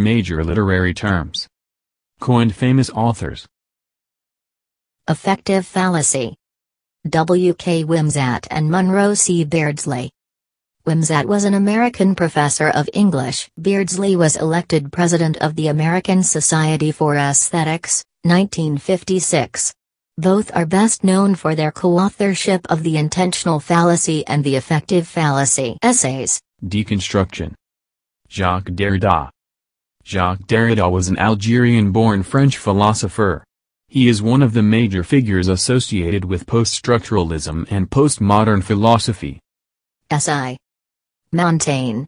Major literary terms. Coined famous authors. Effective fallacy. W. K. Wimsatt and Monroe C. Beardsley. Wimsatt was an American professor of English. Beardsley was elected president of the American Society for Aesthetics, 1956. Both are best known for their co-authorship of The Intentional Fallacy and The Effective Fallacy essays. Deconstruction. Jacques Derrida. Jacques Derrida was an Algerian-born French philosopher. He is one of the major figures associated with post-structuralism and postmodern philosophy. S.I. Montaigne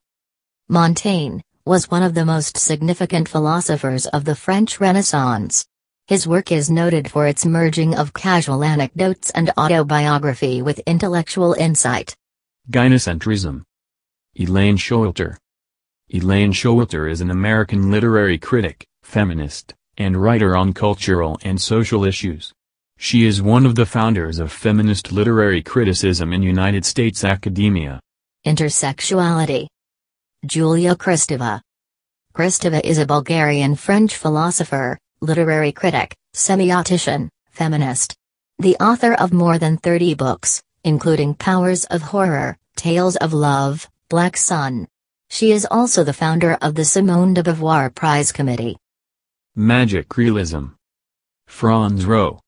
Montaigne was one of the most significant philosophers of the French Renaissance. His work is noted for its merging of casual anecdotes and autobiography with intellectual insight. Gynocentrism Elaine Schoelter Elaine Showalter is an American literary critic, feminist, and writer on cultural and social issues. She is one of the founders of feminist literary criticism in United States academia. Intersexuality Julia Kristeva Kristeva is a Bulgarian-French philosopher, literary critic, semiotician, feminist. The author of more than 30 books, including Powers of Horror, Tales of Love, Black Sun, she is also the founder of the Simone de Beauvoir Prize Committee. Magic Realism Franz Roh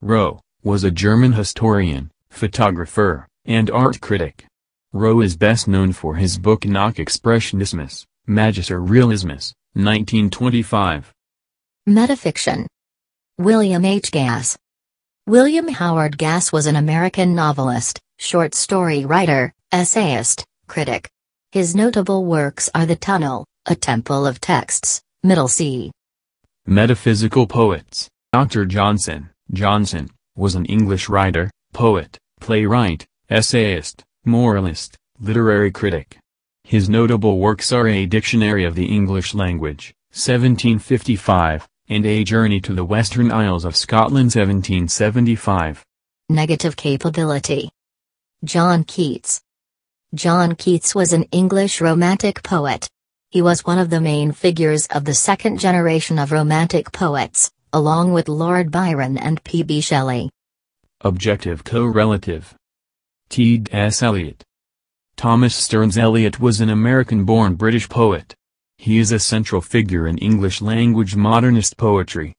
Roh, was a German historian, photographer, and art critic. Roh is best known for his book Nach Expressionismus, Magister Realismus, 1925. Metafiction William H. Gass William Howard Gass was an American novelist, short story writer, essayist, critic, his notable works are The Tunnel, A Temple of Texts, Middle C. Metaphysical Poets Dr. Johnson, Johnson, was an English writer, poet, playwright, essayist, moralist, literary critic. His notable works are A Dictionary of the English Language, 1755, and A Journey to the Western Isles of Scotland 1775. Negative Capability John Keats, John Keats was an English Romantic poet. He was one of the main figures of the second generation of Romantic poets, along with Lord Byron and P.B. Shelley. Objective correlative. T.S. Eliot. Thomas Stearns Eliot was an American-born British poet. He is a central figure in English-language modernist poetry.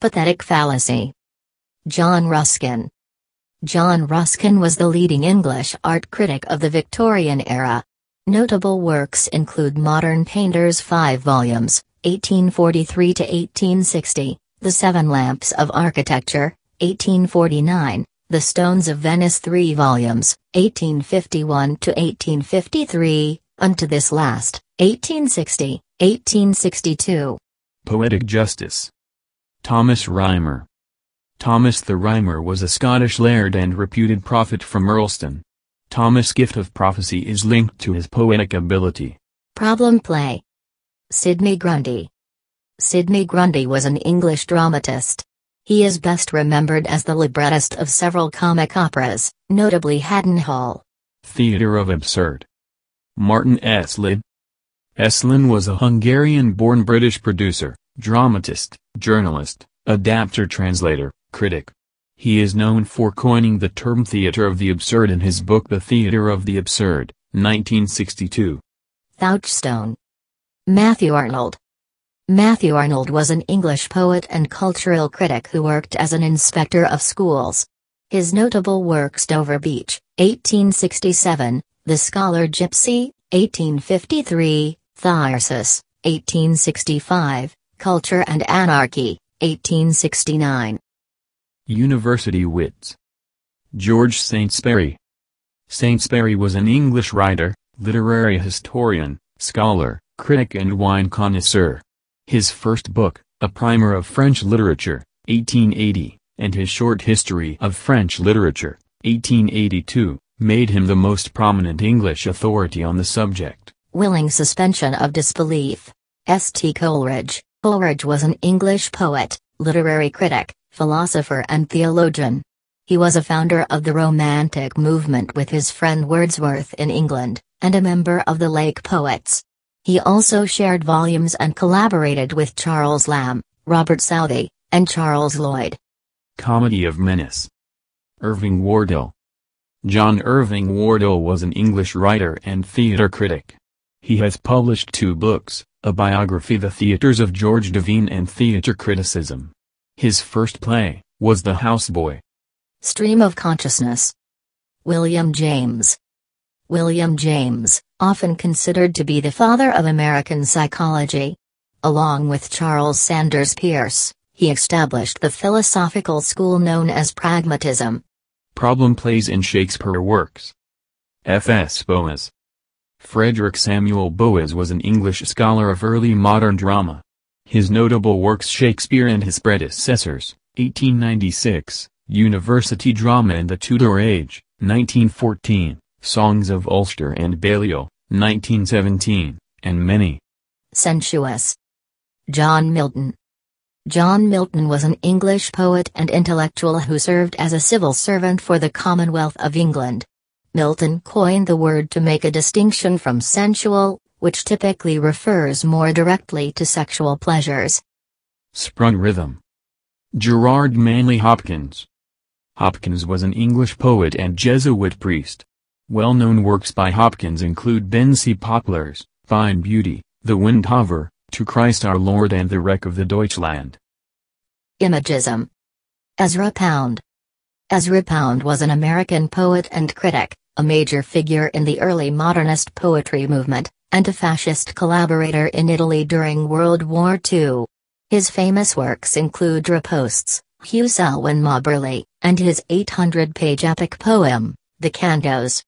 Pathetic fallacy. John Ruskin. John Ruskin was the leading English art critic of the Victorian era. Notable works include Modern Painters 5 volumes, 1843 to 1860, The Seven Lamps of Architecture, 1849, The Stones of Venice 3 volumes, 1851 to 1853, unto this last, 1860, 1862. Poetic Justice. Thomas Rymer. Thomas the Rhymer was a Scottish laird and reputed prophet from Earlston. Thomas' gift of prophecy is linked to his poetic ability. Problem play Sidney Grundy Sidney Grundy was an English dramatist. He is best remembered as the librettist of several comic operas, notably Haddon Hall. Theater of Absurd Martin Eslin Eslin was a Hungarian-born British producer, dramatist, journalist, adapter-translator, critic. He is known for coining the term theater of the absurd in his book The Theater of the Absurd, 1962. Thoutstone, Matthew Arnold. Matthew Arnold was an English poet and cultural critic who worked as an inspector of schools. His notable works Dover Beach, 1867, The Scholar Gypsy, 1853, Thyrsus, 1865, Culture and Anarchy, 1869. University Wits. George Saintsbury. Saintsbury was an English writer, literary historian, scholar, critic and wine connoisseur. His first book, A Primer of French Literature, 1880, and his Short History of French Literature, 1882, made him the most prominent English authority on the subject. Willing Suspension of Disbelief. S. T. Coleridge. Coleridge was an English poet, literary critic, philosopher and theologian. He was a founder of the Romantic movement with his friend Wordsworth in England, and a member of the Lake Poets. He also shared volumes and collaborated with Charles Lamb, Robert Southey, and Charles Lloyd. Comedy of Menace Irving Wardell John Irving Wardell was an English writer and theatre critic. He has published two books, a Biography The Theaters of George Devine and Theater Criticism. His first play, was The Houseboy. Stream of Consciousness. William James. William James, often considered to be the father of American psychology. Along with Charles Sanders Peirce, he established the philosophical school known as pragmatism. Problem plays in Shakespeare works. F. S. Boas. Frederick Samuel Boas was an English scholar of early modern drama. His notable works Shakespeare and his predecessors, 1896, University Drama in the Tudor Age, 1914, Songs of Ulster and Balliol, 1917, and many. Sensuous. John Milton. John Milton was an English poet and intellectual who served as a civil servant for the Commonwealth of England. Milton coined the word to make a distinction from sensual, which typically refers more directly to sexual pleasures. Sprung Rhythm Gerard Manley Hopkins Hopkins was an English poet and Jesuit priest. Well-known works by Hopkins include Bensie Poplars, Fine Beauty, The Wind Hover, To Christ Our Lord and The Wreck of the Deutschland. Imagism Ezra Pound Ezra Pound was an American poet and critic, a major figure in the early modernist poetry movement, and a fascist collaborator in Italy during World War II. His famous works include Riposts, Hugh Selwyn Mauberly, and his 800 page epic poem, The Cantos.